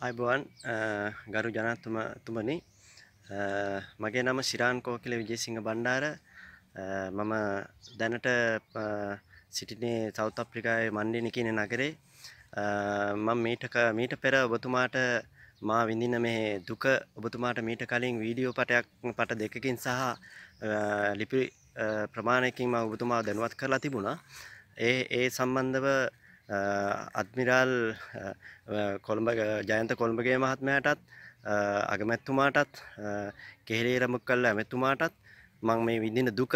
අයිබුවන් ගරු ජනත්තුම තුමනි මගේ නම සිරාන් කෝකිල විජේසිංහ බණ්ඩාර මම දැනට සිටිනේ සෞත් අප්‍රිකාවේ මණ්ඩිනි කියන නගරේ uh, මම මීටක මීට පෙර ඔබතුමාට මා විඳින මේ දුක ඔබතුමාට මීට කලින් වීඩියෝ පටයක් පට දෙකකින් සහ uh, ලිපි uh, ප්‍රමාණයකින් මම ඔබතුමා දැනුවත් කරලා තිබුණා ඒ ඒ සම්බන්ධව අත්මිරාල් කොළඹ ජයන්ත කොළඹගේ මහත්මයටත් අගමැත්තුමාටත් කෙහෙලේ රමුක් කල්ල ඇමැත්තුමාටත් මං මේ විඳින දුක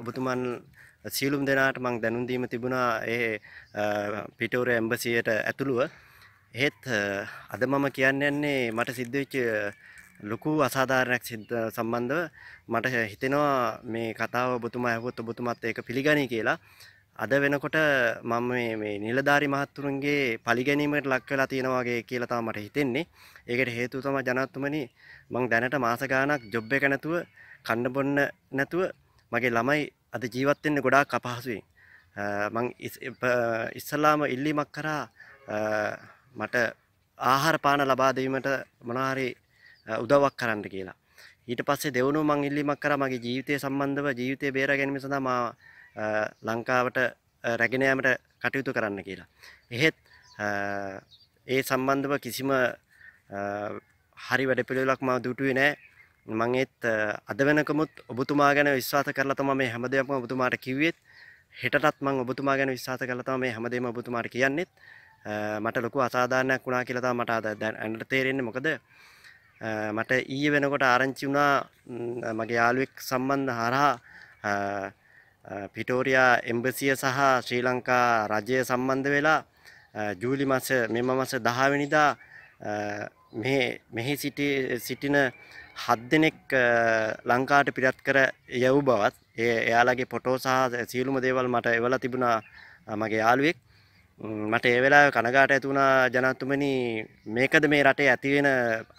ඔබතුමන් සියලුම් දෙනාට මං දැනුන්දීම තිබුණා ඒ පිටෝර ඇම්බසියට ඇතුළුව එහෙත් අද මම කියන්න යන්නේ මට සිද්ධවෙච්ච ලොකු අසාධාරණයක් සිද්ධ සම්බන්ධව මට හිතෙනවා මේ කතාව ඔබතුමා ඇහුවොත් ඔබතුමත් ඒක පිළිගනී කියලා අද වෙනකොට මම මේ නිලධාරි මහත්තුරුන්ගේ පරිගැනීමට ලක් වෙලා තියෙනවා වගේ කියලා තමයි මට හිතෙන්නේ. ඒකට හේතුව තමයි ජනාධිපතිතුමනි මම දැනට මාස ගාණක් ජොබ් එක නැතුව කන්න බොන්න නැතුව මගේ ළමයි අද ජීවත් වෙන්න ගොඩාක් අපහසුයි. මං ඉස්සලාම ඉල්ලීමක් කරා මට ආහාර පාන ලබා දීමට මොනවා හරි උදව්වක් කරන්න කියලා. ඊට පස්සේ දෙවනුව මං ඉල්ලීමක් කරා මගේ ජීවිතය සම්බන්ධව ජීවිතය බේරා ගැනීම සඳහා මා ලංකාවට රැගෙන යාමට කටයුතු කරන්න කියලා. එහෙත් ඒ සම්බන්ධව කිසිම හරි වැඩපිළිවෙලක් මම දුටුවේ නෑ. මම ඒත් අද වෙනකමුත් ඔබතුමා ගැන විශ්වාස කරලා තමයි මේ හැමදේම ඔබතුමාට කිව්වෙත්. හෙටටත් මම ඔබතුමා ගැන විශ්වාස කරලා තමයි මේ හැමදේම ඔබතුමාට කියන්නෙත්. මට ලොකු අසාධාරණයක් වුණා කියලා තමයි මට අද දැනට තේරෙන්නේ. මොකද මට ඊයේ වෙනකොට ආරංචි වුණා මගේ යාළුවෙක් සම්බන්ධ හරහා පිටෝරියා එම්බසිය සහ ශ්‍රී ලංකා රජය සම්බන්ධ වෙලා ජූලි මස මෙම මස දහවැනිදා මෙහි සිටින හත් දෙනෙක් ලංකාට පිරත් කර යව් බවත් ඒ එයාලගේ පොටෝ සහ සියලුම දේවල් මට එවල තිබුණා මගේ යාළුවෙක් මට ඒ වෙලා කනගාට ඇතුුණා ජනත්තුමනි මේකද මේ රටේ ඇතිවෙන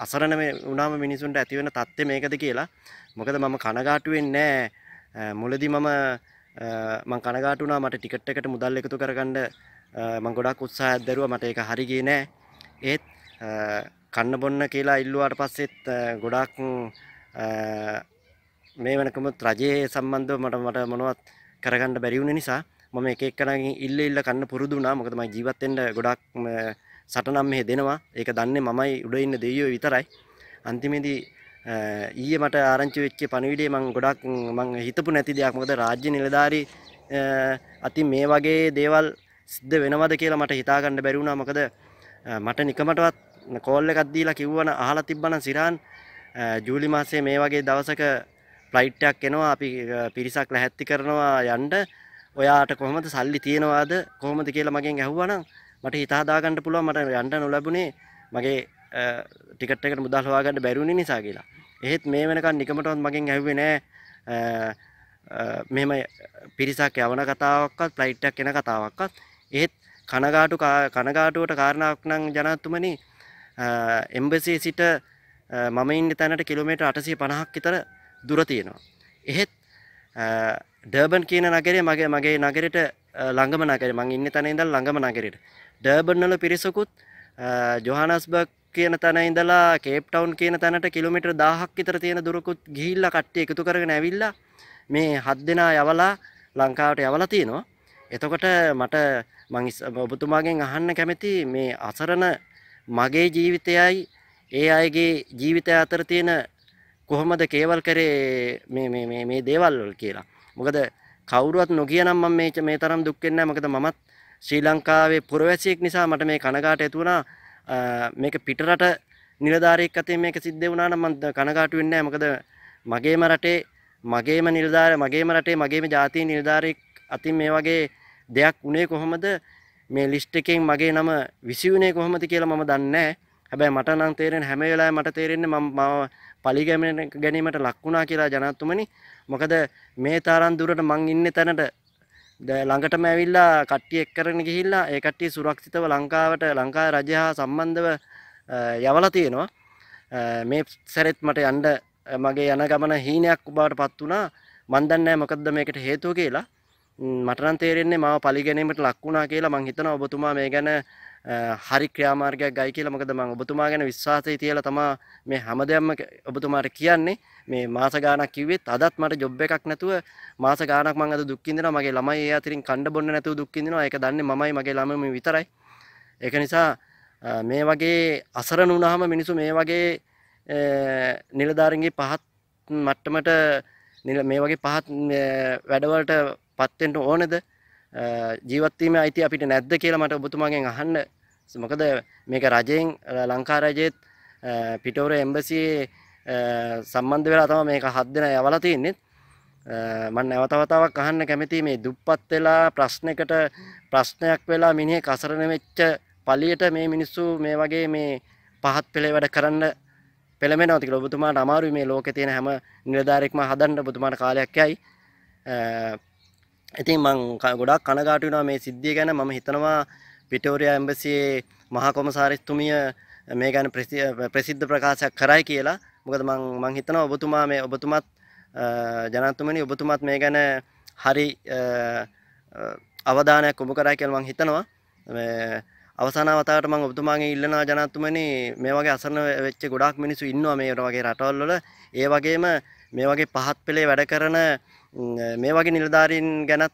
අසරණ මේ උනාම මිනිසුන්ට ඇතිවෙන තත්ත්ව මේකද කියලා මොකද මම කනගාටුවෙන් නෑ මුලදි මම මං කනගාටු වුණා මට ටිකට් එකට මුදල් එකතු කරගන්න මං ගොඩක් උත්සාහයක් දැරුවා මට ඒක හරි ගියේ නෑ ඒත් කන්න බොන්න කියලා ඉල්ලුවාට පස්සෙත් ගොඩක් මේ වෙනකමුත් රජයේ සම්බන්ධව මට මට මොනවත් කරගන්න බැරි වුණ නිසා මම එක එක්කනගෙන් ඉල්ල ඉල්ල කන්න පුරුදු වුණා මොකද මම ජීවත් වෙන්න ගොඩක් සටනම් මෙහෙ දෙනවා ඒක දන්නේ මමයි උඩ ඉන්න දෙයියෝ විතරයි අන්තිමේදී ඊයේ මට ආරංචි වෙච්ච පණිවිඩේ මම ගොඩක් මම හිතපු නැති දෙයක්. මොකද රාජ්‍ය නිලධාරී අතින් මේ වගේ දේවල් සිද්ධ වෙනවද කියලා මට හිතා ගන්න බැරි වුණා. මොකද මට නිකමටවත් කෝල් එකක් දීලා කිව්වන අහලා තිබ්බනම් සිරාන් ජූලි මාසේ මේ වගේ දවසක ෆ්ලයිට් එකක් එනවා අපි පිරිසක් ලැහැත්ති කරනවා යන්න ඔයාට කොහොමද සල්ලි තියෙනවාද කොහොමද කියලා මගෙන් ඇහුවා නම් මට හිතා දාගන්න පුළුවන් මට යන්න නොලැබුණේ මගේ ටිකට් එකට මුදල් හොයාගන්න බැරි වුණේ නිසා කියලා. එහෙත් මේ වෙනකන් නිකමටවත් මගෙන් ඇහුවේ නෑ මෙහෙම පිරිසක් යවන කතාවක්වත් ෆ්ලයිට් එකක් එන කතාවක්වත්. එහෙත් කනගාටු කනගාටුවට කාරණාවක් නම් ජනාධිපතිතුමනි එම්බසියේ සිට මම ඉන්න තැනට කිලෝමීටර් 850ක් විතර දුර තියෙනවා. එහෙත් ඩර්බන් කියන නගරය මගේ මගේ නගරෙට ළඟම නගරය. මං ඉන්න තැන ඉඳන් ළඟම නගරෙට. ඩර්බන් වල පිරිසකුත් ජොහානස්බර්ග් කියන තැන ඉඳලා කේප්ටවුන් කියන තැනට කිලමිටර් දාහක් විතර තියෙන දුරකුත් ගිහිල්ල කට්ටිය එකතු කරගෙන ඇවිල්ලා මේ හත් දෙනා යවලා ලංකාවට යවලා තියෙනවා. එතකොට මට මං ඔබතුමාගෙන් අහන්න කැමති මේ අසරණ මගේ ජීවිතයයි ඒ අයගේ ජීවිතය අතර තියෙන කොහොමද කේවල් කරේ මේ දේවල්වල් කියලා. මොකද කවුරුවත් නොගියනම් මම මේ මේ තරම් දුක් වෙන්නේ නැහැ. මොකද මමත් ශ්‍රී ලංකාවේ පුරවැසියෙක් නිසා මට මේ කනගාට ඇති වුණා. මේක පිටරට නිලධාරයෙක් අතේ මේක සිද්ධ වුණා නම් මම කනගාටු වෙන්නේ මොකද මගේම රටේ මගේම නිලධාර මගේම රටේ මගේම ජාතිය නිලධාරයෙක් අතින් මේ වගේ දෙයක් උනේ කොහොමද මේ ලිස්ට් එකෙන් මගේ නම විසිවුනේ කොහොමද කියලා මම දන්නේ නැහැ. හැබැයි මට නම් තේරෙන හැම වෙලාවෙම මට තේරෙන්නේ මම මාව පලිගැමීමට ලක් වුණා කියලා ජනාධිපතිතුමනි. මොකද මේ තරම් දුරට මං ඉන්නේ තැනට ළඟටම ඇවිල්ලා කට්ටිය එක් කරන ගිහිල්ලා ඒ කට්ටිය සුරක්ෂිතව ලංකාවට ලංකා රජය හා සම්බන්ධව යවලා තියෙනවා මේ සැරෙත් මට යන්න මගේ යන ගමන හීනයක් බවට පත් වුණා මන් දන්නේ මොකද්ද මේකට හේතුව කියලා මට නම් තේරෙන්නේ මාව පරිගැනීමට ලක් වුණා කියලා මං හිතනවා ඔබතුමා මේ ගැන හරි ක්‍රියාමාර්ගයක් ගයි කියලා මොකද මම ඔබතුමා ගැන විශ්වාසය තියලා තමයි මේ හැමදේම ඔබතුමාට කියන්නේ මේ මාස ගාණක් කිව්වෙත් අදත් මට ජොබ් එකක් නැතුව මාස ගාණක් මම අද දුක් විඳිනවා මගේ ළමයි ඒ අතරින් කණ්ඩ බොන්න නැතුව දුක් විඳිනවා ඒක දන්නේ මමයි මගේ ළමම විතරයි ඒක නිසා මේ වගේ අසරණ වුණාම මිනිස්සු මේ වගේ නිලධාරීන්ගේ පහත් මට්ටමට මේ වගේ පහත් වැඩවලට පත්වෙන්න ඕනේද ජීවත් වීමේ අයිතිය අපිට නැද්ද කියලා මට ඔබතුමාගෙන් අහන්න මොකද මේක රජයෙන් ලංකා රජයේත් පිටෝර එම්බසියේ සම්බන්ධ වෙලා තමයි මේක හත් දෙනා යවලා තින්නේ මම නැවත වතාවක් අහන්න කැමතියි මේ දුප්පත් වෙලා ප්‍රශ්නයකට ප්‍රශ්නයක් වෙලා මිනිහේ කසරණ වෙච්ච පළියට මේ මිනිස්සු මේ වගේ මේ පහත් පෙළේ වැඩ කරන්න පෙළමෙනවා කියලා ඔබතුමාට අමාරුයි මේ ලෝකේ තියෙන හැම නිලධාරියෙක්ම හදන්න ඔබතුමාට කාලයක් යයි ඉතින් මං ගොඩක් කනගාටු වෙනවා මේ සිද්ධිය ගැන මම හිතනවා පිටෝරියා එම්බසියේ මහා කොමසාරිස්තුමිය මේ ගැන ප්‍රසිද්ධ ප්‍රකාශයක් කරයි කියලා. මොකද මං මං හිතනවා ඔබතුමා මේ ඔබතුමත් ජනාධිපතිතුමනි ඔබතුමත් මේ ගැන හරි අවධානයක් යොමු කරයි කියලා මං හිතනවා. මේ අවසාන වතාවට මම ඔබතුමාගෙන් ඉල්ලනවා ජනාධිපතිතුමනි මේ වගේ අසරණ වෙච්ච ගොඩාක් මිනිස්සු ඉන්නවා මේ වගේ රටවල් වල. ඒ වගේම මේ වගේ පහත් පෙළේ වැඩ කරන මේ වගේ නිලධාරීන් ගැනත්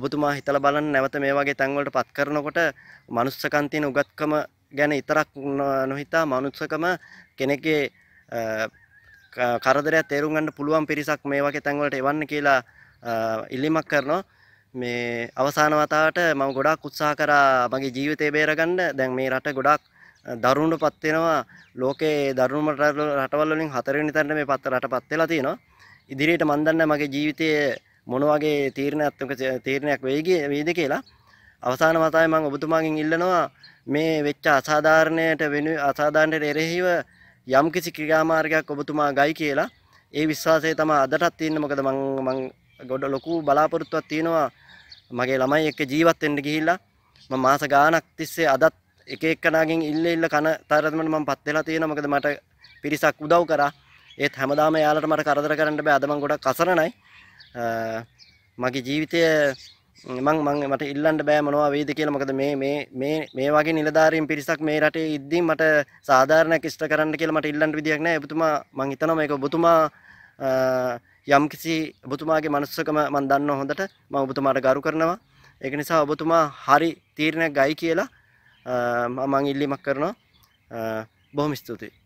ඔබතුමා හිතලා බලන්න නැවත මේ වගේ තැන්වලට පත් කරනකොට මනුස්සකම් තියෙන උගත්කම ගැන විතරක් නොහිතා මනුස්සකම කෙනෙක්ගේ කරදරයක් තේරුම් ගන්න පුළුවන් පිරිසක් මේ වගේ තැන්වලට එවන්න කියලා ඉල්ලීමක් කරනවා මේ අවසාන වතාවට මම ගොඩාක් උත්සාහ කරා මගේ ජීවිතේ බේරගන්න. දැන් මේ රට ගොඩාක් දරුණුටපත් වෙනවා. ලෝකේ දරුණුම රටවල් වලින් හතරවෙනි තැනට මේ පත් රටපත් වෙලා තියෙනවා. ඉදිරියට මන් දන්නේ මගේ ජීවිතයේ මොන වගේ තීරණාත්මක තීරණයක් වෙයිද කියලා අවසාන වතාවේ මම ඔබතුමාගෙන් ඉල්ලනවා මේ වෙච්ච අසාධාරණයට වෙන අසාධාරණයට එරෙහිව යම්කිසි ක්‍රියාමාර්ගයක් ඔබතුමා ගයි කියලා ඒ විශ්වාසය තමයි අදටත් තියෙන්නේ මොකද මම මම ගොඩ ලොකු බලාපොරොත්තුවක් තියෙනවා මගේ ළමයි එක්ක ජීවත් වෙන්න ගිහිල්ලා මම මාස ගාණක් තිස්සේ අදත් එක එක්කනාගෙන් ඉල්ල ඉල්ල කන තරමට මම පත් වෙලා තියෙනවා මොකද මට පිරිසක් උදව් කරා ඒත් හැමදාම යාලට මට කරදර කරන්න බෑ අද මං ගොඩක් අසරණයි මගේ ජීවිතය මං මං මට ඉල්ලන්න බෑ මොනවා වේද කියලා මොකද මේ මේ මේ මේ වගේ නිලධාරීන් පිරිසක් මේ රටේ ඉද්දී මට සාධාරණයක් ඉෂ්ට කරන්න කියලා මට ඉල්ලන්න විදියක් නෑ ඔබතුමා මං හිතනවා මේක ඔබතුමා යම් කිසි ඔබතුමාගේ මනුස්සකම මං දන්නවා හොඳට මම ඔබතුමාට ගරු කරනවා ඒක නිසා ඔබතුමා හරි තීරණයක් ගයි කියලා මං ඉල්ලීමක් කරනවා බොහොම ස්තුතියි